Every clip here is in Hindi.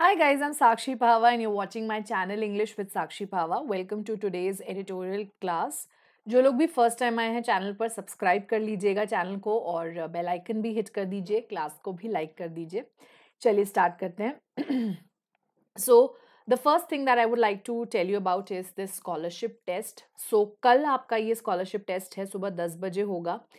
Hi guys, I'm Sakshi Pawa and you're watching my channel English with Sakshi Pawa. Welcome to today's editorial class. जो लोग भी फर्स्ट टाइम आए हैं चैनल पर सब्सक्राइब कर लीजिएगा चैनल को और बेल uh, आइकन भी हिट कर दीजिए क्लास को भी लाइक कर दीजिए चलिए स्टार्ट करते हैं so the first thing that I would like to tell you about is this scholarship test so कल आपका ये स्कॉलरशिप टेस्ट है सुबह दस बजे होगा uh,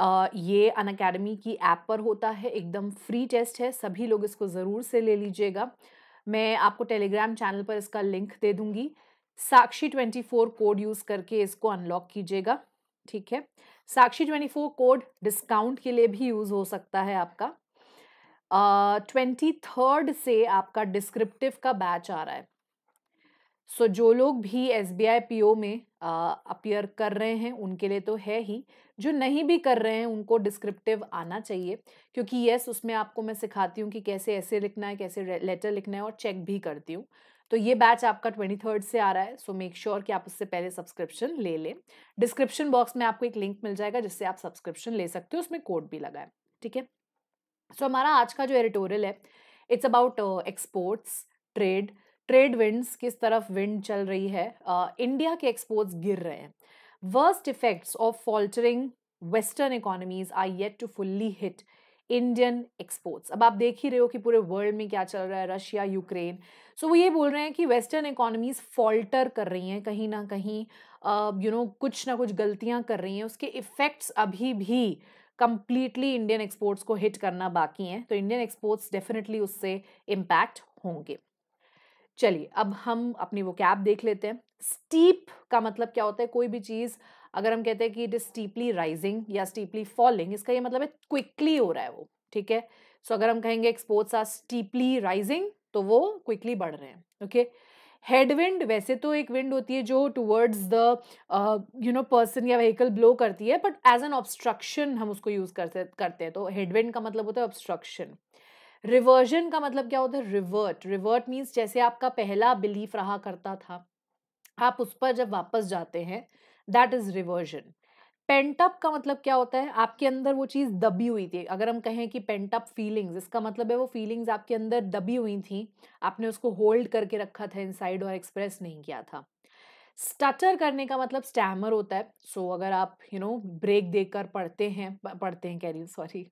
ये अन अकेडमी की ऐप पर होता है एकदम फ्री टेस्ट है सभी लोग इसको ज़रूर से ले लीजिएगा मैं आपको टेलीग्राम चैनल पर इसका लिंक दे दूँगी Sakshi twenty four code use करके इसको अनलॉक कीजिएगा ठीक है Sakshi twenty four code discount के लिए भी यूज़ हो सकता है आपका ट्वेंटी uh, थर्ड से आपका डिस्क्रिप्टिव का बैच आ रहा है सो जो लोग भी S B I P O में अपियर कर रहे हैं उनके लिए तो है ही जो नहीं भी कर रहे हैं उनको डिस्क्रिप्टिव आना चाहिए क्योंकि येस उसमें आपको मैं सिखाती हूँ कि कैसे ऐसे लिखना है कैसे लेटर लिखना है और चेक भी करती हूँ तो ये बैच आपका ट्वेंटी थर्ड से आ रहा है सो मेक श्योर कि आप उससे पहले सब्सक्रिप्शन ले लें डिस्क्रिप्शन बॉक्स में आपको एक लिंक मिल जाएगा जिससे आप सब्सक्रिप्शन ले सकते हो उसमें कोड भी है ठीक है सो हमारा आज का जो एडिटोरियल है it's about exports trade trade winds किस तरफ विंड चल रही है इंडिया के एक्सपोर्ट्स गिर रहे हैं worst effects of faltering western economies are yet to fully hit Indian exports अब आप देख ही रहे हो कि पूरे वर्ल्ड में क्या चल रहा है रशिया यूक्रेन सो वो ये बोल रहे हैं कि वेस्टर्न इकोनॉमीज़ फॉल्टर कर रही हैं कहीं ना कहीं यू नो you know, कुछ ना कुछ गलतियां कर रही हैं उसके इफ़ेक्ट्स अभी भी कम्प्लीटली इंडियन एक्सपोर्ट्स को हिट करना बाकी हैं तो इंडियन एक्सपोर्ट्स डेफिनेटली उससे इम्पैक्ट होंगे चलिए अब हम अपनी वो कैब देख लेते हैं स्टीप का मतलब क्या होता है कोई भी चीज़ अगर हम कहते हैं कि इट इज़ स्टीपली राइजिंग या स्टीपली फॉलिंग इसका ये मतलब है क्विकली हो रहा है वो ठीक है सो so, अगर हम कहेंगे एक्सपोर्ट्स आर स्टीपली राइजिंग तो वो क्विकली बढ़ रहे हैं ओके हेडविंड वैसे तो एक विंड होती है जो towards the you know person या व्हीकल ब्लो करती है बट एज एन ऑब्स्ट्रक्शन हम उसको यूज़ करते करते हैं तो हेडविंड का मतलब होता है ऑब्स्ट्रक्शन रिवर्जन का मतलब क्या होता है रिवर्ट रिवर्ट मीन्स जैसे आपका पहला बिलीफ रहा करता था आप उस पर जब वापस जाते हैं दैट इज़ रिवर्जन पेंटअप का मतलब क्या होता है आपके अंदर वो चीज़ दबी हुई थी अगर हम कहें कि पेंटअप फीलिंग्स इसका मतलब है वो फीलिंग्स आपके अंदर दबी हुई थी आपने उसको होल्ड करके रखा था इनसाइड और एक्सप्रेस नहीं किया था स्टटर करने का मतलब स्टैमर होता है सो so, अगर आप यू नो ब्रेक देकर पढ़ते हैं पढ़ते हैं कह रही सॉरी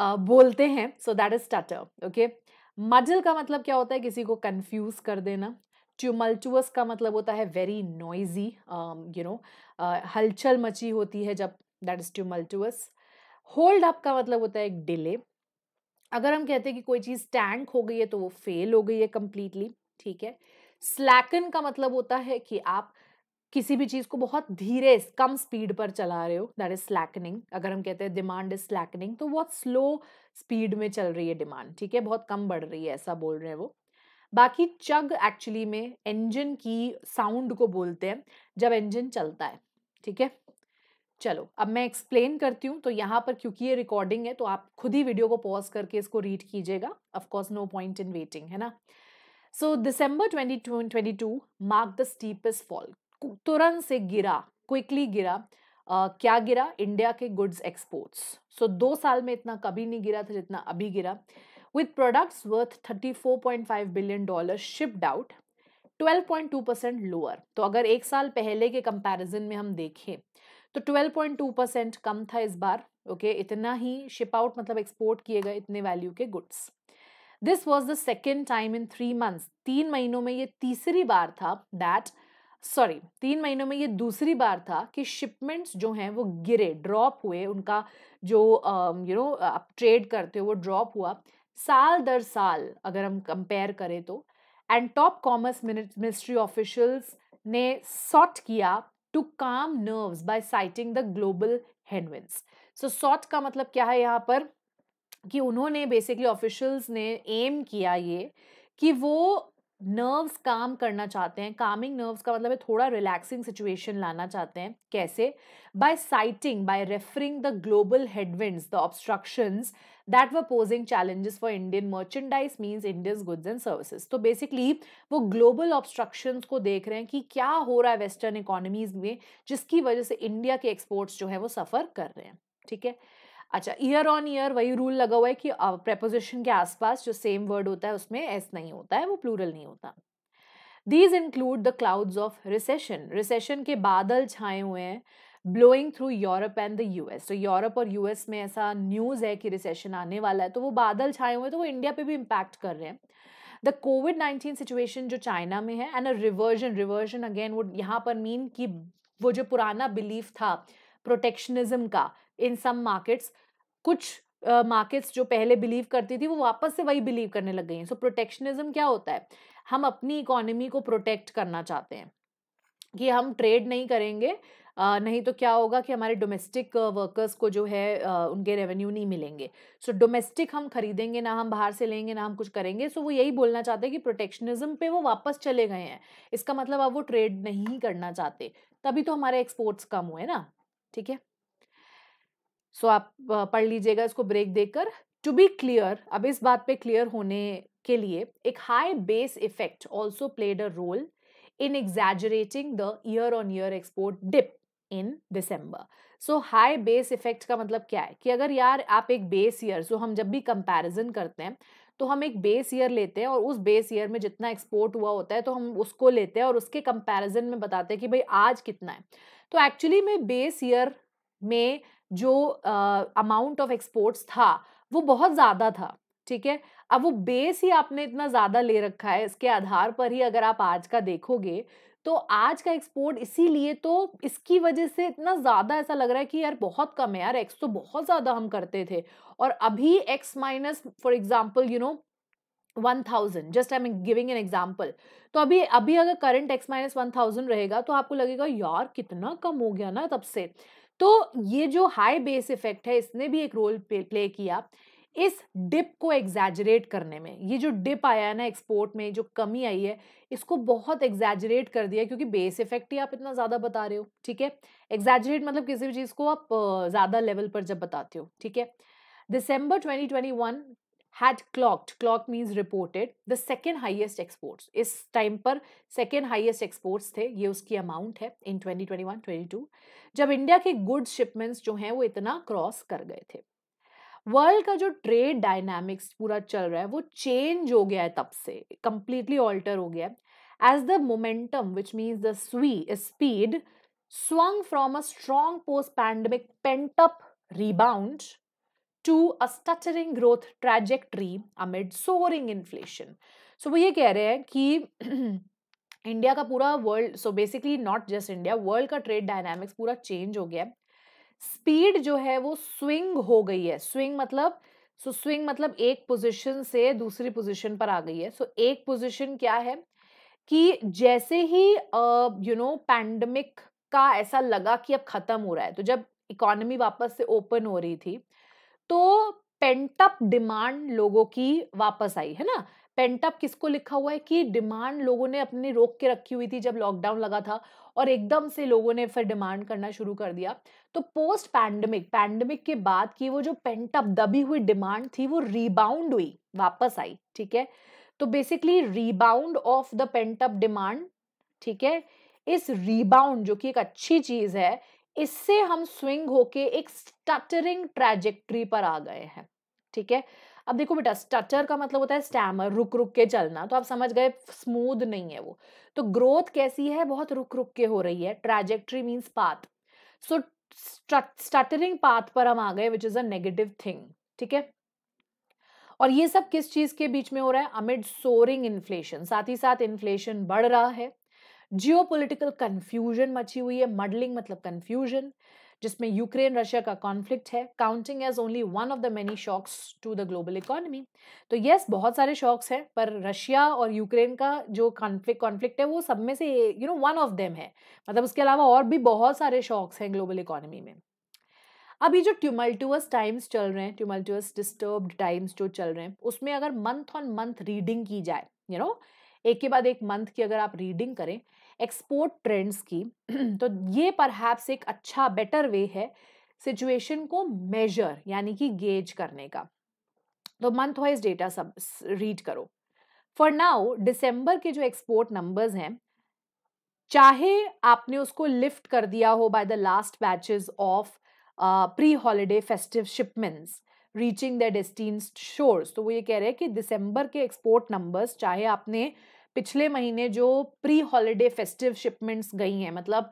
बोलते हैं so that is totter okay muzzle का मतलब क्या होता है किसी को कंफ्यूज कर देना ट्यूमल्टुअस का मतलब होता है वेरी नॉइजी यू नो हलचल मची होती है जब that is tumultuous hold up का मतलब होता है एक डिले अगर हम कहते हैं कि कोई चीज़ टैंक हो गई है तो वो फेल हो गई है कम्प्लीटली ठीक है स्लैकन का मतलब होता है कि आप किसी भी चीज को बहुत धीरे कम स्पीड पर चला रहे हो दैट इज स्लैकनिंग अगर हम कहते हैं डिमांड इज स्लैकनिंग तो बहुत स्लो स्पीड में चल रही है डिमांड ठीक है बहुत कम बढ़ रही है ऐसा बोल रहे हैं वो बाकी चग एक्चुअली में इंजन की साउंड को बोलते हैं जब इंजन चलता है ठीक है चलो अब मैं एक्सप्लेन करती हूँ तो यहाँ पर क्योंकि ये रिकॉर्डिंग है तो आप खुद ही वीडियो को पॉज करके इसको रीड कीजिएगा of course no point in waiting है ना so December twenty twenty two mark the steepest fall तुरंत से गिरा क्विकली गिरा आ, क्या गिरा इंडिया के गुड्स एक्सपोर्ट्स सो दो साल में इतना कभी नहीं गिरा था जितना अभी गिरा with products worth 34.5 billion dollar shipped out 12.2 percent lower तो अगर एक साल पहले के कंपैरिजन में हम देखें तो 12.2 परसेंट कम था इस बार ओके okay? इतना ही शिप आउट मतलब एक्सपोर्ट किए गए इतने वैल्यू के goods this was the second time in three months तीन महीनों में ये तीसरी बार था दैट सॉरी तीन महीनों में ये दूसरी बार था कि शिपमेंट्स जो हैं वो गिरे ड्रॉप हुए उनका जो यू um, नो आप ट्रेड करते हो वो ड्रॉप हुआ साल दर साल अगर हम कंपेयर करें तो and top commerce ministry officials ने सॉट किया to calm nerves by citing the global headwinds so sought का मतलब क्या है यहाँ पर कि उन्होंने बेसिकली ऑफिशियल्स ने एम किया ये कि वो नर्व्स काम करना चाहते हैं कामिंग नर्व्स का मतलब है थोड़ा रिलैक्सिंग सिचुएशन लाना चाहते हैं कैसे by citing by referring the global headwinds the obstructions that were posing challenges for Indian merchandise means Indian goods and services तो बेसिकली वो ग्लोबल ऑब्स्ट्रक्शंस को देख रहे हैं कि क्या हो रहा है वेस्टर्न इकोनॉमीज में जिसकी वजह से इंडिया के एक्सपोर्ट्स जो है वो सफ़र कर रहे हैं ठीक है अच्छा ईयर ऑन ईयर वही रूल लगा हुआ है कि प्रपोजिशन के आसपास जो सेम वर्ड होता है उसमें एस नहीं होता है वो प्लूरल नहीं होता these include the clouds of recession recession के बादल छाए हुए हैं blowing through Europe and the US तो यूरोप और यूएस में ऐसा न्यूज़ है कि रिसेशन आने वाला है तो वो बादल छाए हुए हैं तो वो इंडिया पे भी इम्पैक्ट कर रहे हैं द कोविड नाइन्टीन सिचुएशन जो चाइना में है and a reversion reversion again वो यहाँ पर मीन कि वो जो पुराना बिलीफ था प्रोटेक्शनिज्म का इन सम मार्केट्स कुछ मार्केट्स uh, जो पहले बिलीव करती थी वो वापस से वही बिलीव करने लग गई हैं सो प्रोटेक्शनिज्म क्या होता है हम अपनी इकोनॉमी को प्रोटेक्ट करना चाहते हैं कि हम ट्रेड नहीं करेंगे Uh, नहीं तो क्या होगा कि हमारे डोमेस्टिक वर्कर्स को जो है uh, उनके रेवेन्यू नहीं मिलेंगे सो so, डोमेस्टिक हम खरीदेंगे ना हम बाहर से लेंगे ना हम कुछ करेंगे सो so, वो यही बोलना चाहते हैं कि प्रोटेक्शनिज्म पे वो वापस चले गए हैं इसका मतलब अब वो ट्रेड नहीं करना चाहते तभी तो हमारे एक्सपोर्ट्स कम हुए ना ठीक है सो so, आप पढ़ लीजिएगा इसको ब्रेक देकर टू बी क्लियर अब इस बात पे क्लियर होने के लिए एक high base effect also played a role in exaggerating the year on year export dip in December so high base effect का मतलब क्या है कि अगर यार आप एक बेस ईयर सो हम जब भी कंपेरिजन करते हैं तो हम एक बेस ईयर लेते हैं और उस बेस ईयर में जितना एक्सपोर्ट हुआ होता है तो हम उसको लेते हैं और उसके कंपेरिजन में बताते हैं कि भाई आज कितना है तो एक्चुअली में बेस ईयर में जो अमाउंट ऑफ एक्सपोर्ट्स था वो बहुत ज़्यादा था ठीक है अब वो बेस ही आपने इतना ज़्यादा ले रखा है इसके आधार पर ही अगर आप आज का देखोगे तो आज का एक्सपोर्ट इसीलिए तो इसकी वजह से इतना ज़्यादा ऐसा लग रहा है कि यार बहुत कम है यार एक्स तो बहुत ज़्यादा हम करते थे और अभी X minus for example you know one thousand just I am giving an example तो अभी अभी अगर current X minus one thousand रहेगा तो आपको लगेगा यार कितना कम हो गया ना तब से तो ये जो हाई बेस इफेक्ट है इसने भी एक रोल प्ले किया इस डिप को एग्जैजरेट करने में ये जो डिप आया है ना एक्सपोर्ट में जो कमी आई है इसको बहुत एग्जैजरेट कर दिया क्योंकि बेस इफेक्ट ही आप इतना ज़्यादा बता रहे हो ठीक है एग्जैजरेट मतलब किसी भी चीज़ को आप ज़्यादा लेवल पर जब बताते हो ठीक है December 2021 had clocked clocked means reported the second highest exports is time par second highest exports the ye uski amount hai in 2021-22 jab india ke goods shipments jo hain wo itna cross kar gaye the world का जो ट्रेड डायनामिक्स पूरा चल रहा है वो चेंज हो गया है तब से कंप्लीटली ऑल्टर हो गया है as the momentum which means the स्वी speed swung from a strong post pandemic pent up rebound to a stuttering growth trajectory amid soaring inflation. So वो ये कह रहे हैं कि इंडिया का पूरा world so basically not just India world का ट्रेड डायनामिक्स पूरा चेंज हो गया है स्पीड जो है वो स्विंग हो गई है स्विंग मतलब सो so स्विंग मतलब एक पोजीशन से दूसरी पोजीशन पर आ गई है सो so एक पोजीशन क्या है कि जैसे ही यू नो पैंडमिक का ऐसा लगा कि अब ख़त्म हो रहा है तो जब इकोनॉमी वापस से ओपन हो रही थी तो पेंटअप डिमांड लोगों की वापस आई है ना पेंटअप किसको लिखा हुआ है कि डिमांड लोगों ने अपनी रोक के रखी हुई थी जब लॉकडाउन लगा था और एकदम से लोगों ने फिर डिमांड करना शुरू कर दिया तो पोस्ट पैंडमिक पैंडमिक के बाद की वो जो पेंटअप दबी हुई डिमांड थी वो रीबाउंड हुई वापस आई ठीक है तो basically rebound of the pent up demand ठीक है इस रीबाउंड जो कि एक अच्छी चीज़ है इससे हम स्विंग होके एक स्टटरिंग ट्रेजेक्ट्री पर आ गए हैं ठीक है अब देखो बेटा स्टटर का मतलब होता है स्टैमर रुक रुक के चलना तो आप समझ गए स्मूद नहीं है वो तो ग्रोथ कैसी है बहुत रुक रुक के हो रही है trajectory means path so stuttering path पर हम आ गए विच इज़ अगेटिव थिंग ठीक है और ये सब किस चीज़ के बीच में हो रहा है अमिड सोरिंग इन्फ्लेशन साथ ही साथ इन्फ्लेशन बढ़ रहा है जियो पोलिटिकल कन्फ्यूजन मची हुई है मडलिंग मतलब कन्फ्यूजन जिसमें यूक्रेन रशिया का कॉन्फ्लिक्ट है counting as only one of the many shocks to the global economy तो यस बहुत सारे शॉक्स हैं पर रशिया और यूक्रेन का जो कॉन्फ्लिक्ट कॉन्फ्लिक्ट है वो सब में से you know one of them है मतलब उसके अलावा और भी बहुत सारे शॉक्स हैं ग्लोबल इकोनॉमी में अभी जो ट्यूमल्टुअस टाइम्स चल रहे हैं ट्यूमल्टुअस डिस्टर्ब टाइम्स जो चल रहे हैं उसमें अगर मंथ ऑन मंथ रीडिंग की जाए यू you नो know, एक के बाद एक मंथ की अगर आप रीडिंग करें एक्सपोर्ट ट्रेंड्स की तो ये पर एक अच्छा बेटर वे है सिचुएशन को मेजर यानी कि गेज करने का तो मंथ वाइज डेटा सब रीड करो फॉर नाउ दिसंबर के जो एक्सपोर्ट नंबर्स हैं चाहे आपने उसको लिफ्ट कर दिया हो by the last batches of pre holiday festive shipments reaching the destined shores तो वो ये कह रहे हैं कि दिसंबर के एक्सपोर्ट नंबर्स चाहे आपने पिछले महीने जो प्री हॉलीडे फेस्टिव शिपमेंट्स गई हैं मतलब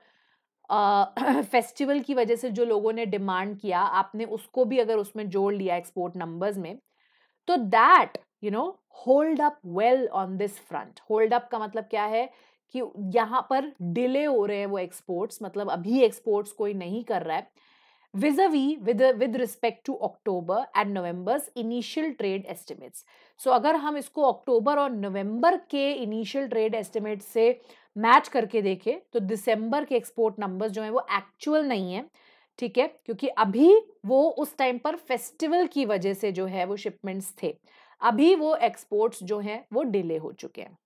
फेस्टिवल की वजह से जो लोगों ने डिमांड किया आपने उसको भी अगर उसमें जोड़ लिया एक्सपोर्ट नंबर्स में तो that you know hold up well on this front hold up का मतलब क्या है कि यहाँ पर डिले हो रहे हैं वो एक्सपोर्ट्स मतलब अभी एक्सपोर्ट्स कोई नहीं कर रहा है vis-a-vis with uh, with respect to October and November's initial trade estimates. So अगर हम इसको October और November के initial trade estimates से मैच करके देखें तो दिसंबर के एक्सपोर्ट नंबर्स जो हैं वो एक्चुअल नहीं है ठीक है क्योंकि अभी वो उस टाइम पर फेस्टिवल की वजह से जो है वो शिपमेंट्स थे अभी वो एक्सपोर्ट्स जो हैं वो डिले हो चुके हैं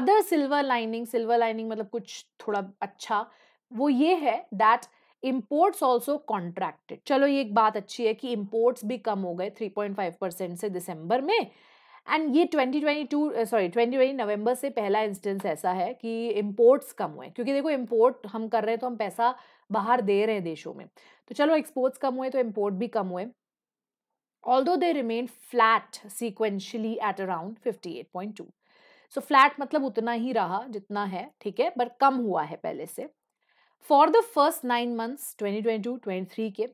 other silver lining silver lining मतलब कुछ थोड़ा अच्छा वो ये है दैट इम्पोर्ट्स ऑल्सो कॉन्ट्रैक्टेड चलो ये एक बात अच्छी है कि इम्पोर्ट्स भी कम हो गए 3.5 परसेंट से दिसंबर में एंड ये 2022 सॉरी ट्वेंटी नवंबर से पहला इंस्टेंस ऐसा है कि इम्पोर्ट्स कम हुए क्योंकि देखो इम्पोर्ट हम कर रहे हैं तो हम पैसा बाहर दे रहे हैं देशों में तो चलो एक्सपोर्ट्स कम हुए तो इम्पोर्ट भी कम हुए although they remained flat sequentially eight point two so flat मतलब उतना ही रहा जितना है ठीक है पर कम हुआ है पहले से for the first nine months 2022-23 के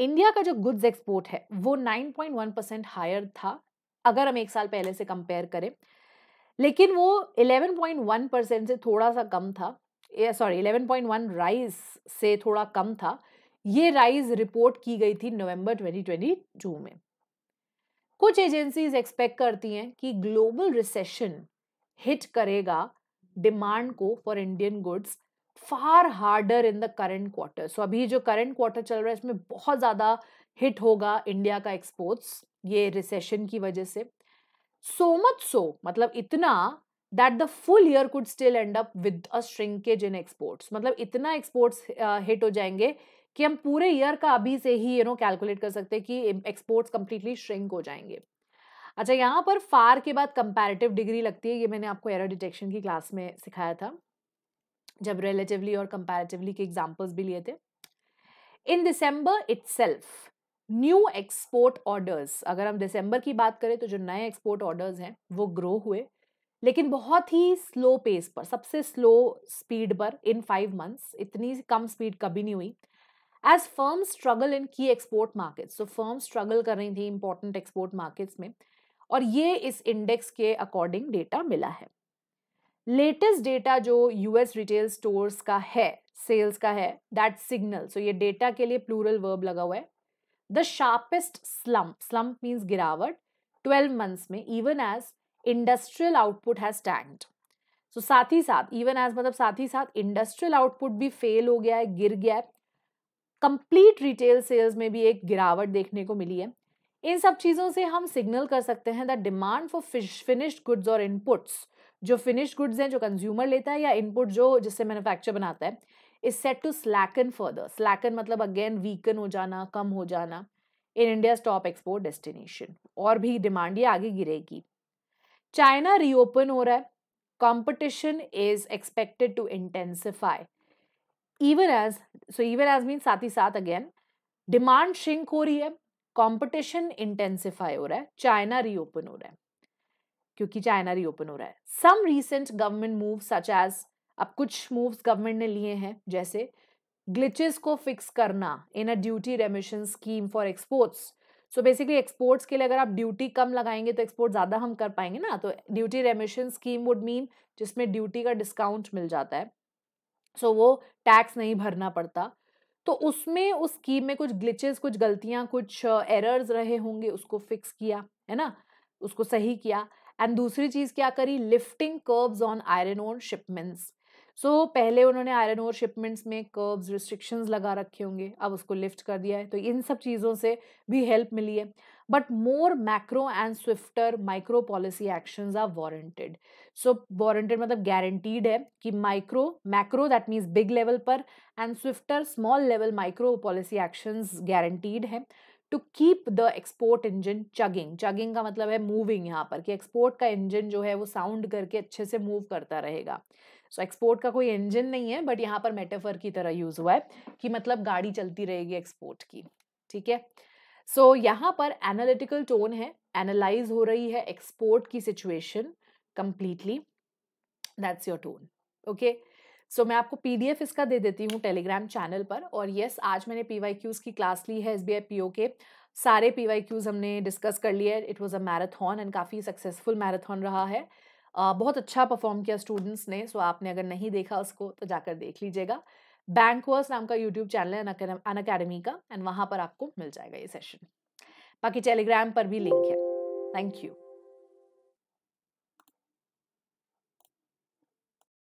इंडिया का जो गुड्स एक्सपोर्ट है वो 9.1 परसेंट हायर था अगर हम एक साल पहले से कंपेयर करें लेकिन वो 11.1 परसेंट से थोड़ा सा कम था सॉरी 11.1 राइज से थोड़ा कम था ये राइज रिपोर्ट की गई थी नवंबर 2022 में कुछ एजेंसीज एक्सपेक्ट करती हैं कि ग्लोबल रिसेशन हिट करेगा डिमांड को for Indian goods far harder in the current quarter so अभी जो करेंट क्वार्टर चल रहा है इसमें बहुत ज़्यादा हिट होगा इंडिया का एक्सपोर्ट्स ये रिसेशन की वजह से सो मच सो मतलब इतना that the full year could still end up with a shrinkage in exports मतलब इतना एक्सपोर्ट्स हिट हो जाएंगे कि हम पूरे ईयर का अभी से ही यू नो कैलकुलेट कर सकते हैं कि एक्सपोर्ट्स कंप्लीटली श्रिंक हो जाएंगे अच्छा यहाँ पर फार के बाद कंपैरेटिव डिग्री लगती है ये मैंने आपको एरर डिटेक्शन की क्लास में सिखाया था जब रिलेटिवली और कंपैरेटिवली के एग्जाम्पल्स भी लिए थे in December it new export orders अगर हम दिसंबर की बात करें तो जो नए एक्सपोर्ट ऑर्डर्स हैं वो ग्रो हुए लेकिन बहुत ही स्लो पेस पर सबसे स्लो स्पीड पर इन फाइव मंथ्स इतनी कम स्पीड कभी नहीं हुई as firm struggle in key export markets तो फर्म स्ट्रगल कर रही थी इंपॉर्टेंट एक्सपोर्ट मार्केट्स में और ये इस इंडेक्स के अकॉर्डिंग डेटा मिला है लेटेस्ट डेटा जो यूएस रिटेल स्टोर्स का है सेल्स का है दैट सिग्नल सो ये डेटा के लिए प्लूरल वर्ब लगा हुआ है the sharpest slump slump means गिरावट ट्वेल्व मंथ्स में even as industrial output has tanked so साथ ही साथ इवन एज मतलब साथ ही साथ इंडस्ट्रियल आउटपुट भी फेल हो गया है गिर गया है कंप्लीट रिटेल सेल्स में भी एक गिरावट देखने को मिली है इन सब चीज़ों से हम सिग्नल कर सकते हैं the demand for fish finished goods और इनपुट्स जो फिनिश गुड्स हैं जो कंज्यूमर लेता है या इनपुट जो जिससे मैनुफैक्चर बनाता है is set to slacken further slacken मतलब अगेन वीकन हो जाना कम हो जाना in India top export destination और भी डिमांड ये आगे गिरेगी चाइना रीओपन हो रहा है competition is expected to intensify even as so even as mean साथ ही साथ अगेन डिमांड श्रिंक हो रही है कॉम्पिटिशन इंटेंसिफाई हो रहा है चाइना रीओपन हो रहा है क्योंकि चाइना रीओपन हो रहा है some recent government move such as अब कुछ मूव्स गवर्नमेंट ने लिए हैं जैसे ग्लिचेस को फिक्स करना in a duty remission scheme for exports so basically exports के लिए अगर आप ड्यूटी कम लगाएंगे तो एक्सपोर्ट ज़्यादा हम कर पाएंगे ना तो duty remission scheme would mean जिसमें ड्यूटी का डिस्काउंट मिल जाता है सो so, वो टैक्स नहीं भरना पड़ता तो उसमें उस स्कीम में कुछ ग्लिचेस कुछ गलतियाँ कुछ एरर्स रहे होंगे उसको फिक्स किया है ना उसको सही किया एंड दूसरी चीज़ क्या करी lifting curbs on iron ore shipments so पहले उन्होंने आयरन ओर शिपमेंट्स में कर्ब्स रिस्ट्रिक्शंस लगा रखे होंगे अब उसको लिफ्ट कर दिया है तो इन सब चीज़ों से भी हेल्प मिली है but more macro and swifter micro policy actions are warranted so warranted मतलब गारंटीड है कि micro macro that means big level पर and swifter small level micro policy actions guaranteed है to keep the export engine chugging chugging का मतलब है मूविंग यहाँ पर कि एक्सपोर्ट का इंजन जो है वो साउंड करके अच्छे से मूव करता रहेगा सो so, एक्सपोर्ट का कोई इंजन नहीं है बट यहाँ पर मेटाफर की तरह यूज हुआ है कि मतलब गाड़ी चलती रहेगी एक्सपोर्ट की ठीक है सो so, यहाँ पर एनालिटिकल टोन है एनालाइज हो रही है एक्सपोर्ट की situation completely that's your tone okay so so, मैं आपको पीडीएफ इसका दे देती हूँ टेलीग्राम चैनल पर और यस आज मैंने पी वाई क्यूज़ की क्लास ली है S B I P O के सारे पी वाई क्यूज़ हमने डिस्कस कर लिए it was a marathon and काफ़ी सक्सेसफुल मैराथन रहा है uh, बहुत अच्छा परफॉर्म किया स्टूडेंट्स ने सो so आपने अगर नहीं देखा उसको तो जाकर देख लीजिएगा बैंकवर्स नाम का यूट्यूब चैनल है अन अकेडमी का एंड वहाँ पर आपको मिल जाएगा ये सेशन बाकी टेलीग्राम पर भी लिंक है थैंक यू